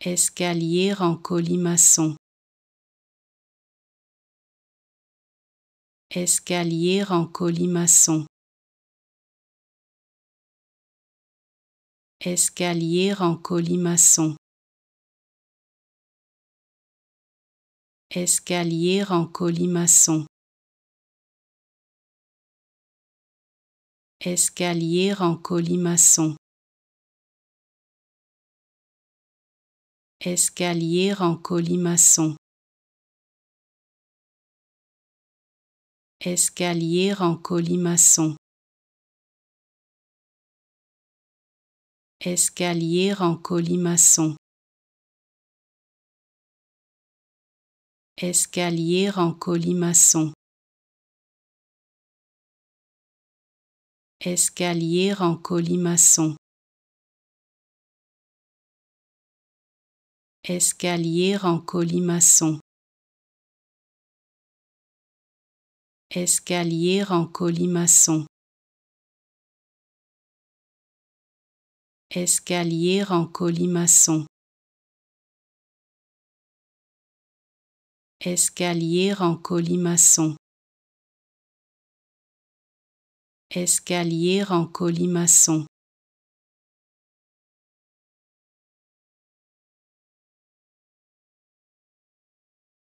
Escalier en colimaçon. Escalier en colimaçon. Escalier en colimaçon. Escalier en colimaçon. Escalier en colimaçon. Escalier en colimaçon. Escalier en colimaçon. Escalier en colimaçon. Escalier en colimaçon. Escalier en colimaçon. Escalier en colimaçon. Escalier en colimaçon. Escalier en colimaçon. Escalier en colimaçon. Escalier en colimaçon.